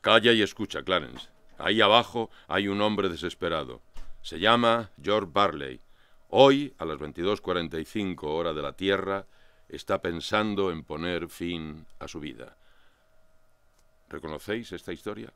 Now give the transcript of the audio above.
Calla y escucha, Clarence. Ahí abajo hay un hombre desesperado. Se llama George Barley. Hoy, a las 22.45 hora de la Tierra, está pensando en poner fin a su vida. ¿Reconocéis esta historia?